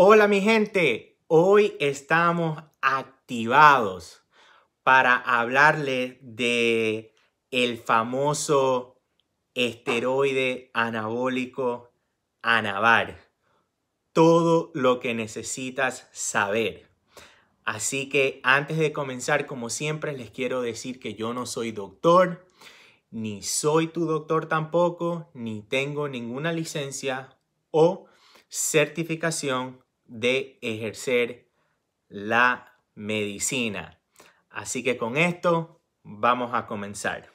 Hola mi gente, hoy estamos activados para hablarles de el famoso esteroide anabólico Anavar. Todo lo que necesitas saber. Así que antes de comenzar, como siempre, les quiero decir que yo no soy doctor, ni soy tu doctor tampoco, ni tengo ninguna licencia o certificación de ejercer la medicina. Así que con esto vamos a comenzar.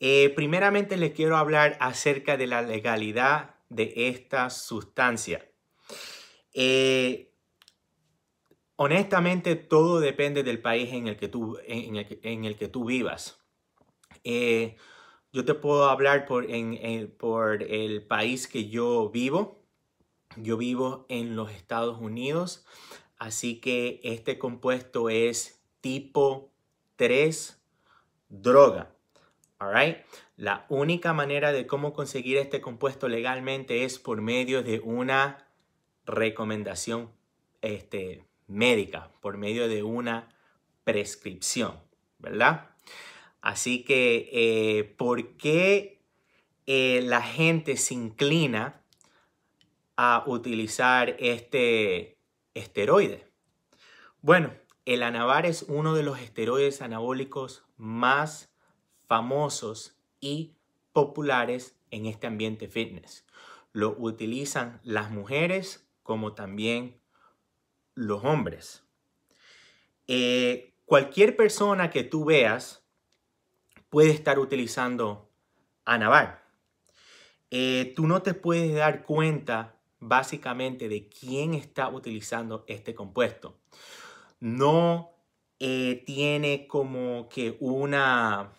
Eh, primeramente les quiero hablar acerca de la legalidad de esta sustancia. Eh, honestamente, todo depende del país en el que tú, en el, que tú vivas. Eh, yo te puedo hablar por, por el país que yo vivo. Yo vivo en los Estados Unidos, así que este compuesto es tipo 3 droga. All La única manera de cómo conseguir este compuesto legalmente es por medio de una recomendación este, médica, por medio de una prescripción, ¿verdad? Así que, eh, ¿por qué eh, la gente se inclina a utilizar este esteroide? Bueno, el anabar es uno de los esteroides anabólicos más famosos y populares en este ambiente fitness. Lo utilizan las mujeres como también los hombres. Eh, cualquier persona que tú veas puede estar utilizando anabar eh, tú no te puedes dar cuenta básicamente de quién está utilizando este compuesto. No eh, tiene como que una...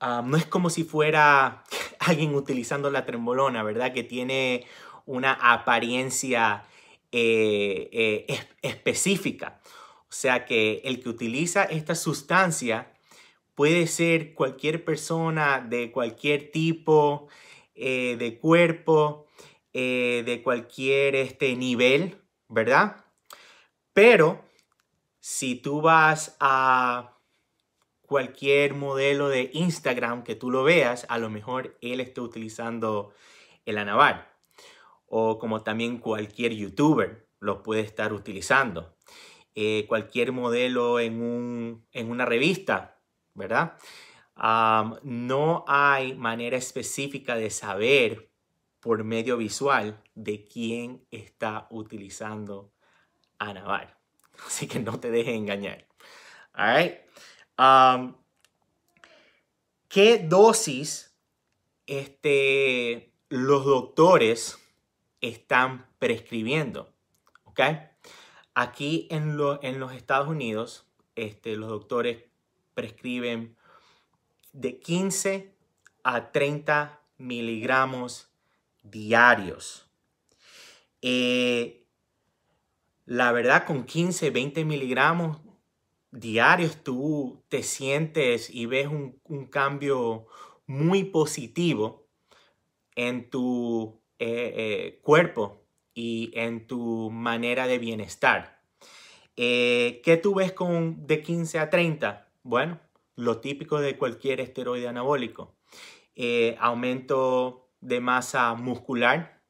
Ah, no es como si fuera alguien utilizando la trembolona, ¿verdad? Que tiene una apariencia eh, eh, específica. O sea que el que utiliza esta sustancia puede ser cualquier persona de cualquier tipo de cuerpo eh, de cualquier este, nivel, ¿verdad? Pero si tú vas a cualquier modelo de Instagram que tú lo veas, a lo mejor él está utilizando el anabar. O como también cualquier youtuber lo puede estar utilizando. Eh, cualquier modelo en, un, en, una revista, ¿verdad? no hay manera específica de saber por medio visual de quién está utilizando a Así que no te dejes engañar. Um, ¿Qué dosis este, los doctores están prescribiendo? Okay. Aquí en, los Estados Unidos, este, los doctores prescriben de 15 a 30 miligramos diarios. Eh, la verdad, con 15, 20 miligramos diarios tú te sientes y ves un, cambio muy positivo en tu eh, eh, cuerpo y en tu manera de bienestar. ¿Qué tú ves con de 15 a 30? Bueno, lo típico de cualquier esteroide anabólico. aumento de masa muscular,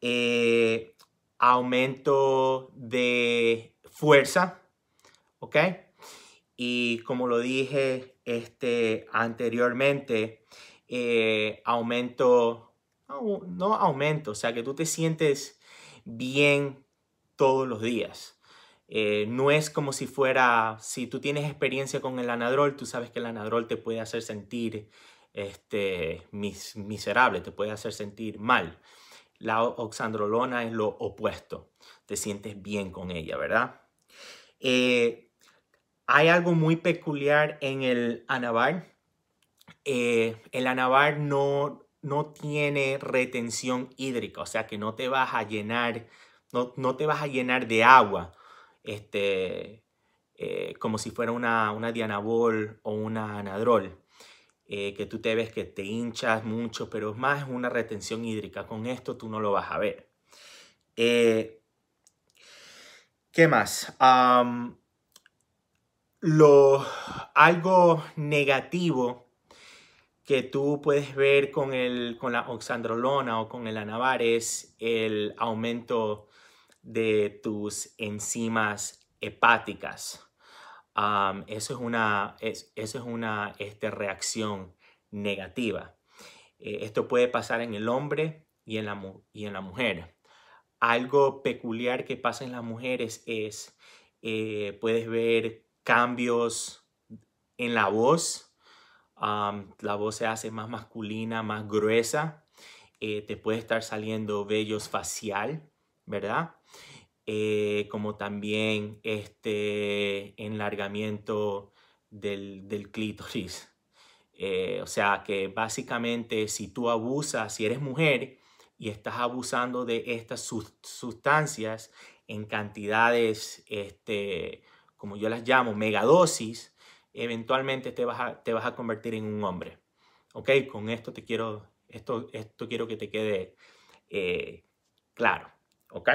eh, aumento de fuerza, ¿ok? Y como lo dije este, anteriormente, eh, aumento, no, aumento, o sea, que tú te sientes bien todos los días. Eh, no es como si fuera, si tú tienes experiencia con el anadrol, tú sabes que el anadrol te puede hacer sentir este, miserable, te puede hacer sentir mal. La oxandrolona es lo opuesto, te sientes bien con ella, ¿verdad? Eh, hay algo muy peculiar en el anabar. Eh, el anabar no, tiene retención hídrica, o sea que no te vas a llenar, te vas a llenar de agua, este, eh, como si fuera una, una dianabol o una anadrol. Eh, que tú te ves que te hinchas mucho, pero es más una retención hídrica. Con esto tú no lo vas a ver. Eh, ¿Qué más? algo negativo que tú puedes ver con, con la oxandrolona o con el anavar es el aumento de tus enzimas hepáticas eso es una, eso es una este, reacción negativa. Eh, esto puede pasar en el hombre y en, la, y en la mujer. Algo peculiar que pasa en las mujeres es, eh, puedes ver cambios en la voz. la voz se hace más masculina, más gruesa. Eh, te puede estar saliendo vellos facial, ¿verdad? Eh, como también este enlargamiento del, del clítoris. Eh, o sea que básicamente si tú abusas, si eres mujer y estás abusando de estas sustancias en cantidades, este, como yo las llamo, megadosis, eventualmente te vas a, te vas a convertir en un hombre. ¿Ok? Con esto te quiero, esto, esto quiero que te quede eh, claro. ¿Ok?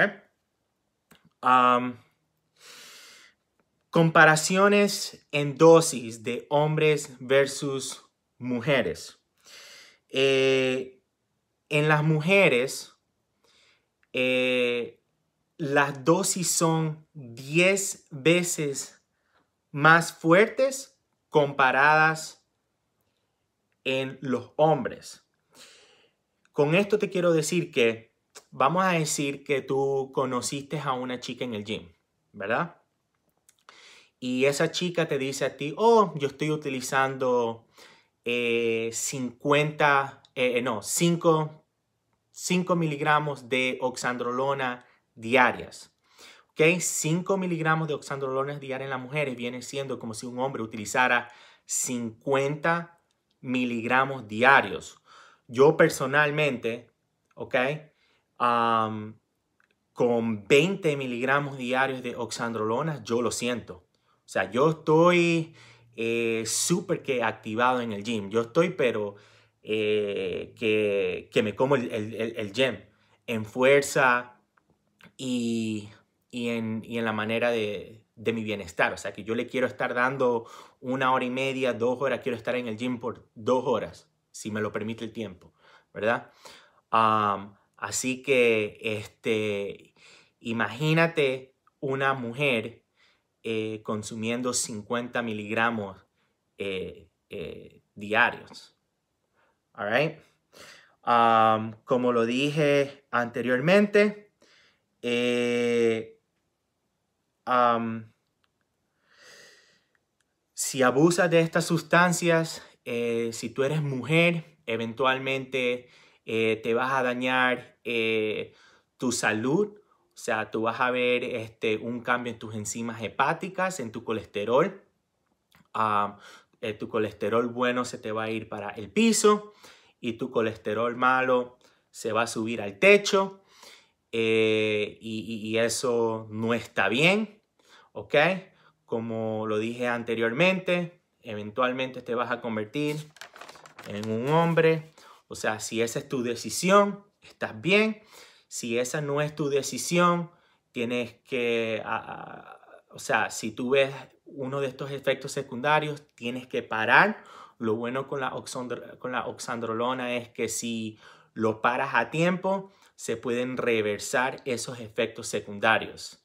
comparaciones en dosis de hombres versus mujeres. Eh, en las mujeres, eh, las dosis son 10 veces más fuertes comparadas en los hombres. Con esto te quiero decir que vamos a decir que tú conociste a una chica en el gym, ¿verdad? Y esa chica te dice a ti, oh, yo estoy utilizando 50, eh, eh, eh, no, 5, miligramos de oxandrolona diarias. ¿Ok? 5 miligramos de oxandrolona diaria en las mujeres viene siendo como si un hombre utilizara 50 miligramos diarios. Yo personalmente, ¿ok? con 20 miligramos diarios de oxandrolona, yo lo siento. O sea, yo estoy eh, súper que activado en el gym. Yo estoy, pero eh, que, me como el, el, gym en fuerza y, en, la manera de, de mi bienestar. O sea, que yo le quiero estar dando una hora y media, dos horas, quiero estar en el gym por dos horas, si me lo permite el tiempo, ¿verdad? Así que, este, imagínate una mujer eh, consumiendo 50 miligramos eh, eh, diarios. Um, como lo dije anteriormente, um, si abusas de estas sustancias, si tú eres mujer, eventualmente eh, te vas a dañar eh, tu salud, o sea, tú vas a ver este, un cambio en tus enzimas hepáticas, en tu colesterol. Ah, eh, tu colesterol bueno se te va a ir para el piso y tu colesterol malo se va a subir al techo y, eso no está bien, ¿ok? Como lo dije anteriormente, eventualmente te vas a convertir en un hombre o sea, si esa es tu decisión, estás bien. Si esa no es tu decisión, tienes que, o sea, si tú ves uno de estos efectos secundarios, tienes que parar. Lo bueno con la, con la oxandrolona es que si lo paras a tiempo, se pueden reversar esos efectos secundarios.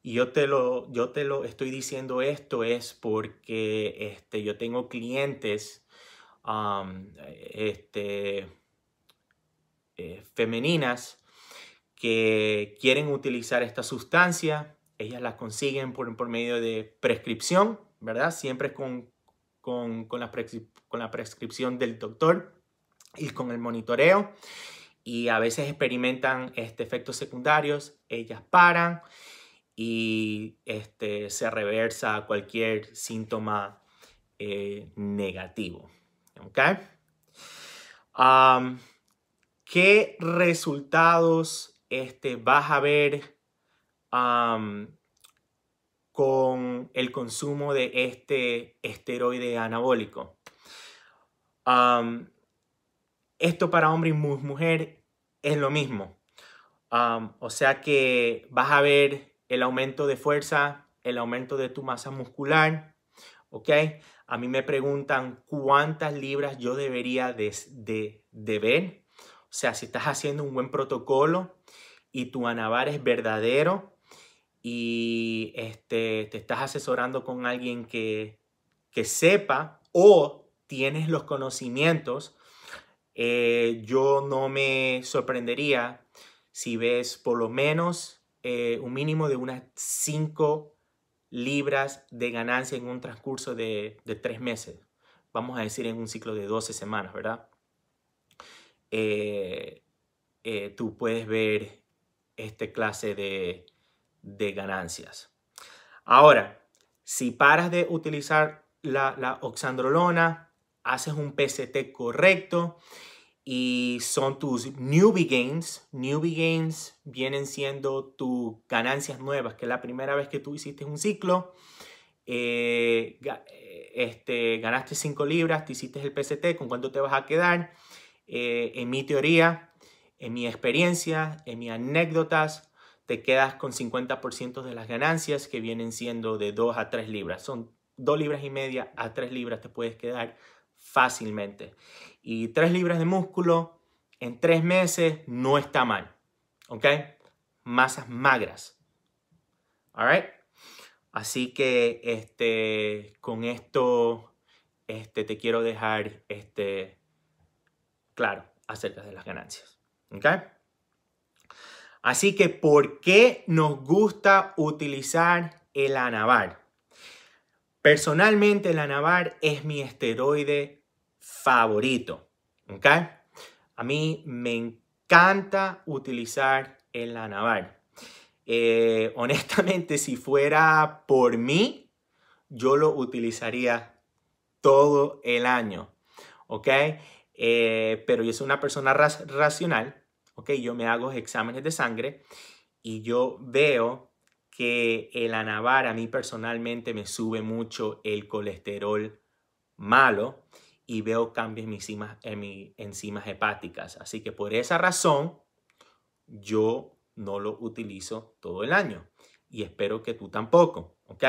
Y yo te lo, yo te lo estoy diciendo esto es porque este, yo tengo clientes este, eh, femeninas que quieren utilizar esta sustancia. Ellas la consiguen por, por medio de prescripción, ¿verdad? Siempre con, la prescripción del doctor y con el monitoreo. Y a veces experimentan este, efectos secundarios. Ellas paran y este, se reversa cualquier síntoma eh, negativo. ¿Qué resultados este, vas a ver con el consumo de este esteroide anabólico? esto para hombre y mujer es lo mismo. o sea que vas a ver el aumento de fuerza, el aumento de tu masa muscular, ¿ok? a mí me preguntan cuántas libras yo debería de, de, ver. O sea, si estás haciendo un buen protocolo y tu anabar es verdadero y este, te estás asesorando con alguien que, que sepa o tienes los conocimientos, eh, yo no me sorprendería si ves por lo menos eh, un mínimo de unas 5 libras de ganancia en un transcurso de, tres meses. Vamos a decir en un ciclo de 12 semanas, ¿verdad? Eh, eh, tú puedes ver este clase de, de, ganancias. Ahora, si paras de utilizar la, la oxandrolona, haces un PCT correcto y son tus newbie gains. Newbie gains vienen siendo tus ganancias nuevas, que es la primera vez que tú hiciste un ciclo. Eh, eh, este, ganaste 5 libras, te hiciste el PCT, ¿con cuánto te vas a quedar? Eh, en mi teoría, en mi experiencia, en mis anécdotas, te quedas con 50% de las ganancias que vienen siendo de 2 a 3 libras. Son 2 libras y media a 3 libras te puedes quedar fácilmente. Y tres libras de músculo en tres meses no está mal. ¿Ok? Masas magras. All Así que este, con esto este, te quiero dejar este, claro acerca de las ganancias. ¿Ok? Así que, ¿por qué nos gusta utilizar el anabar? Personalmente, la Navar es mi esteroide favorito. A mí me encanta utilizar el Anavar. Eh, honestamente, si fuera por mí, yo lo utilizaría todo el año. ¿Ok? Eh, pero yo soy una persona racional. ¿Ok? Yo me hago exámenes de sangre y yo veo que el anabar a mí personalmente me sube mucho el colesterol malo y veo cambios en mis, enzimas, en enzimas hepáticas. Así que por esa razón yo no lo utilizo todo el año y espero que tú tampoco, ¿ok?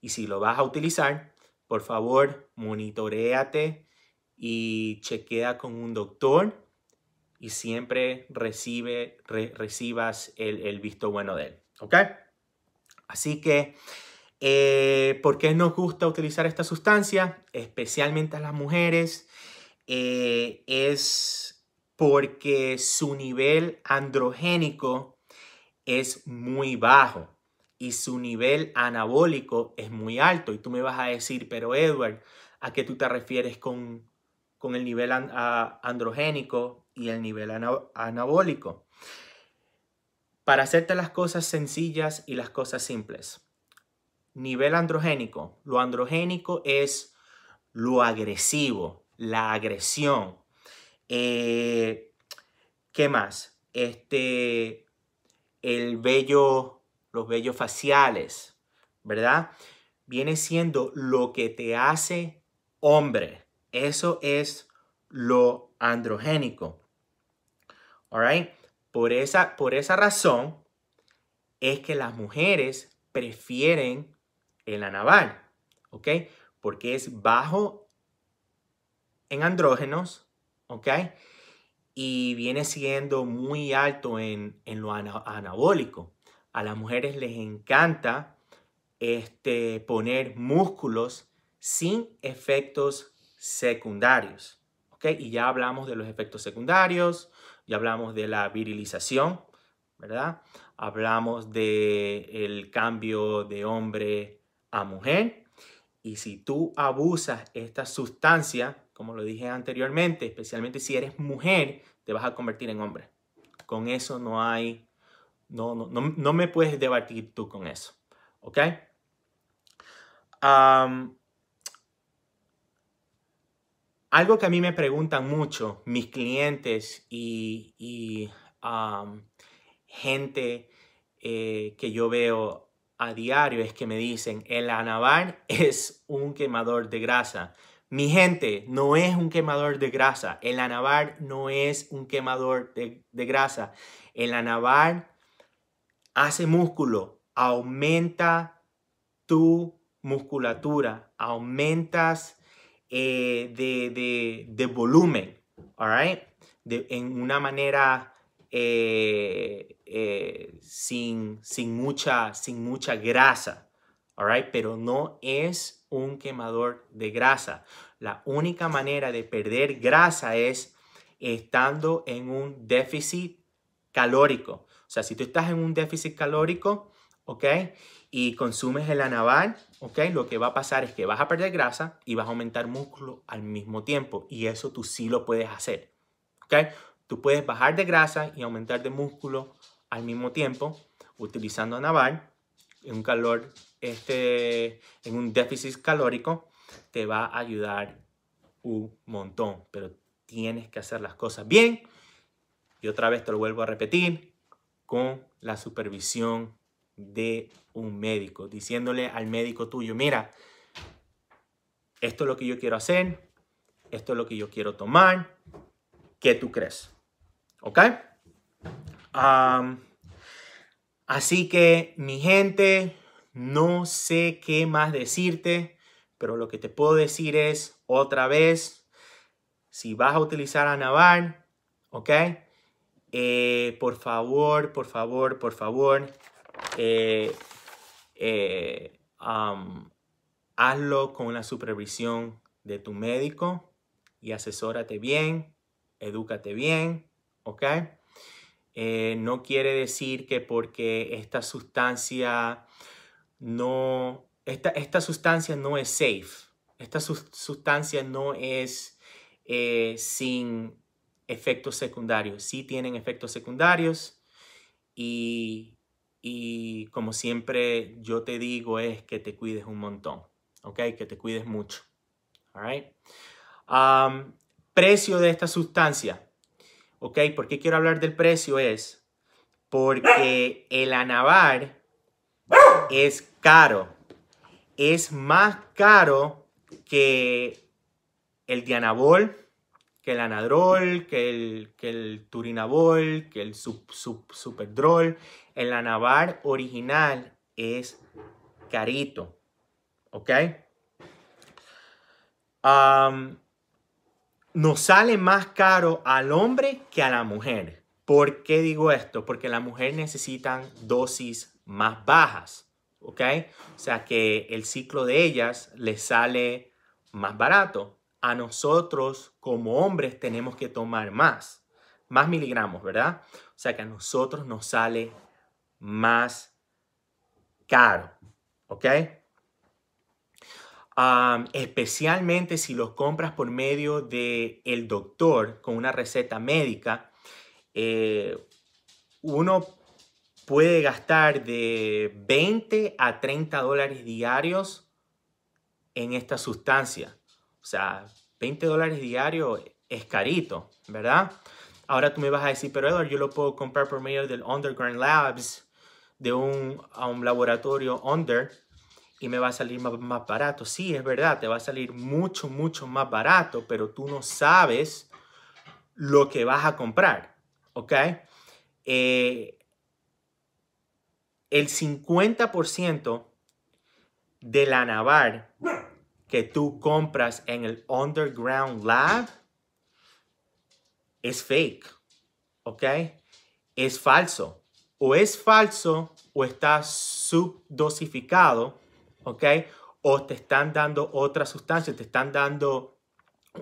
Y si lo vas a utilizar, por favor, monitoreate y chequea con un doctor y siempre recibe, recibas el, el visto bueno de él, ¿ok? Así que, eh, ¿por qué nos gusta utilizar esta sustancia? Especialmente a las mujeres. Eh, es porque su nivel androgénico es muy bajo y su nivel anabólico es muy alto. Y tú me vas a decir, pero Edward, ¿a qué tú te refieres con, el nivel androgénico y el nivel anabólico? para hacerte las cosas sencillas y las cosas simples. Nivel androgénico. Lo androgénico es lo agresivo, la agresión. Eh, ¿Qué más? Este, el vello, los vellos faciales, ¿verdad? Viene siendo lo que te hace hombre. Eso es lo androgénico. All por esa, por esa razón es que las mujeres prefieren el anabal. ¿ok? Porque es bajo en andrógenos, ¿ok? Y viene siendo muy alto en, lo anabólico. A las mujeres les encanta este, poner músculos sin efectos secundarios. ¿ok? Y ya hablamos de los efectos secundarios, ya hablamos de la virilización, ¿verdad? Hablamos de el cambio de hombre a mujer. Y si tú abusas esta sustancia, como lo dije anteriormente, especialmente si eres mujer, te vas a convertir en hombre. Con eso no hay, no, no, no, me puedes debatir tú con eso, ¿ok? Um, algo que a mí me preguntan mucho mis clientes y, gente eh, que yo veo a diario es que me dicen, el anabar es un quemador de grasa. Mi gente, no es un quemador de grasa. El anabar no es un quemador de, de grasa. El anabar hace músculo, aumenta tu musculatura, aumentas eh, de, de, de, volumen, alright? en una manera eh, eh, sin, sin, mucha, sin mucha grasa, alright? Pero no es un quemador de grasa. La única manera de perder grasa es estando en un déficit calórico. O sea, si tú estás en un déficit calórico, ¿ok? Y consumes el anabal, ¿ok? Lo que va a pasar es que vas a perder grasa y vas a aumentar músculo al mismo tiempo. Y eso tú sí lo puedes hacer, ¿ok? Tú puedes bajar de grasa y aumentar de músculo al mismo tiempo utilizando anabal en un calor, este, en un déficit calórico, te va a ayudar un montón. Pero tienes que hacer las cosas bien. Y otra vez te lo vuelvo a repetir, con la supervisión de un médico, diciéndole al médico tuyo, mira, esto es lo que yo quiero hacer, esto es lo que yo quiero tomar, ¿qué tú crees? ¿Ok? así que mi gente, no sé qué más decirte, pero lo que te puedo decir es otra vez, si vas a utilizar a navar ¿ok? Eh, por favor, por favor, por favor, eh, eh, um, hazlo con la supervisión de tu médico y asesórate bien, edúcate bien, ¿ok? Eh, no quiere decir que porque esta sustancia no, esta, esta sustancia no es safe, esta sustancia no es sin efectos secundarios, sí tienen efectos secundarios y y como siempre yo te digo es que te cuides un montón, ¿ok? Que te cuides mucho, precio de esta sustancia, ¿ok? ¿Por qué quiero hablar del precio? Es porque el anabar es caro, es más caro que el dianabol, que el anadrol, que el, el turinabol, que el sub, superdrol. El anabar original es carito. ¿Ok? nos sale más caro al hombre que a la mujer. ¿Por qué digo esto? Porque la mujer necesitan dosis más bajas. ¿Ok? O sea que el ciclo de ellas les sale más barato. A nosotros como hombres tenemos que tomar más, más miligramos, ¿verdad? O sea que a nosotros nos sale más caro, ¿ok? especialmente si los compras por medio de el doctor con una receta médica, eh, uno puede gastar de 20 a 30 dólares diarios en esta sustancia. O sea, 20 dólares diarios es carito, ¿verdad? Ahora tú me vas a decir, pero Edward, yo lo puedo comprar por medio del Underground Labs, de un, a un laboratorio Under, y me va a salir más, barato. Sí, es verdad, te va a salir mucho, mucho más barato, pero tú no sabes lo que vas a comprar, ¿ok? Eh, el 50% de la Navar que tú compras en el Underground Lab es fake, ¿ok? Es falso. O es falso o está subdosificado, ¿ok? O te están dando otra sustancia, te están dando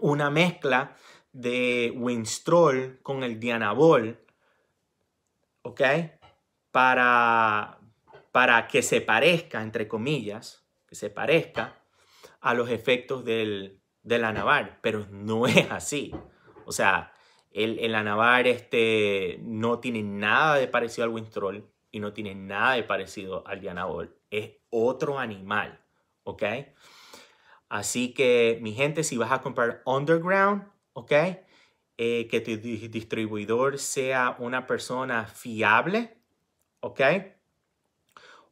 una mezcla de Winstrol con el Dianabol, ¿ok? Para, para que se parezca, entre comillas, que se parezca a los efectos del, del Anabar, pero no es así. O sea, el, el Anabar este, no tiene nada de parecido al Winstrol y no tiene nada de parecido al Dianabol. Es otro animal, ¿ok? Así que, mi gente, si vas a comprar Underground, ¿ok? Eh, que tu distribuidor sea una persona fiable, ¿ok?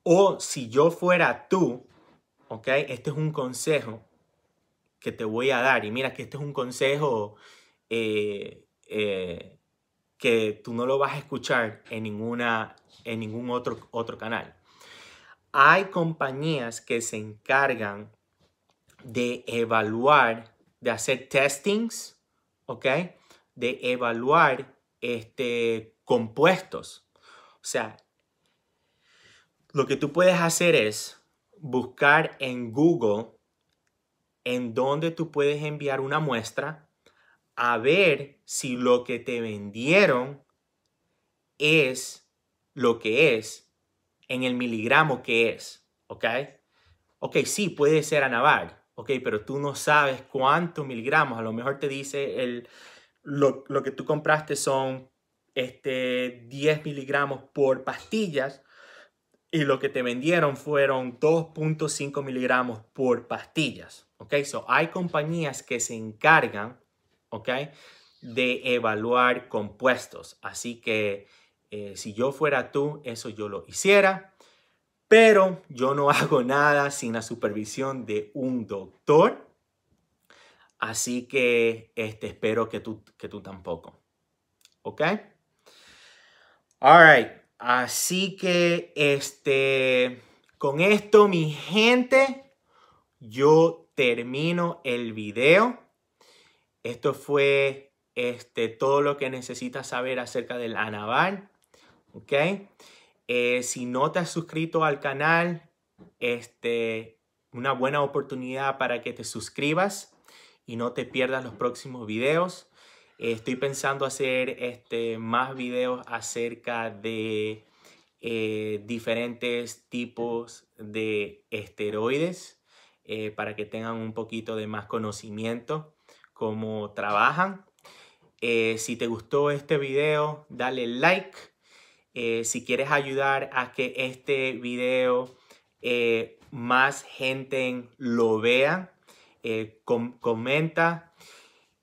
O si yo fuera tú, este es un consejo que te voy a dar. Y mira que este es un consejo eh, eh, que tú no lo vas a escuchar en, ninguna, en ningún otro, otro canal. Hay compañías que se encargan de evaluar, de hacer testings, ¿ok? De evaluar este, compuestos. O sea, lo que tú puedes hacer es, buscar en Google en donde tú puedes enviar una muestra a ver si lo que te vendieron es lo que es en el miligramo que es, ¿ok? Ok, sí, puede ser anabar, ok, pero tú no sabes cuántos miligramos, a lo mejor te dice el, lo, lo que tú compraste son este, 10 miligramos por pastillas, y lo que te vendieron fueron 2.5 miligramos por pastillas. ¿Ok? So, hay compañías que se encargan, ¿ok? De evaluar compuestos. Así que eh, si yo fuera tú, eso yo lo hiciera. Pero yo no hago nada sin la supervisión de un doctor. Así que este, espero que tú, que tú tampoco. ¿Ok? All right. Así que, este, con esto, mi gente, yo termino el video. Esto fue este, todo lo que necesitas saber acerca del Anabal. ¿Ok? Eh, si no te has suscrito al canal, este, una buena oportunidad para que te suscribas y no te pierdas los próximos videos. Eh, estoy pensando hacer este, más videos acerca de eh, diferentes tipos de esteroides eh, para que tengan un poquito de más conocimiento cómo trabajan. si te gustó este video, dale like. si quieres ayudar a que este video más gente lo vea, comenta.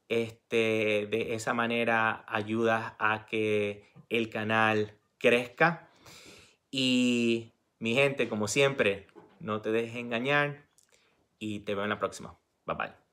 Este, de esa manera ayudas a que el canal crezca. Y mi gente, como siempre, no te dejes engañar y te veo en la próxima. Bye bye.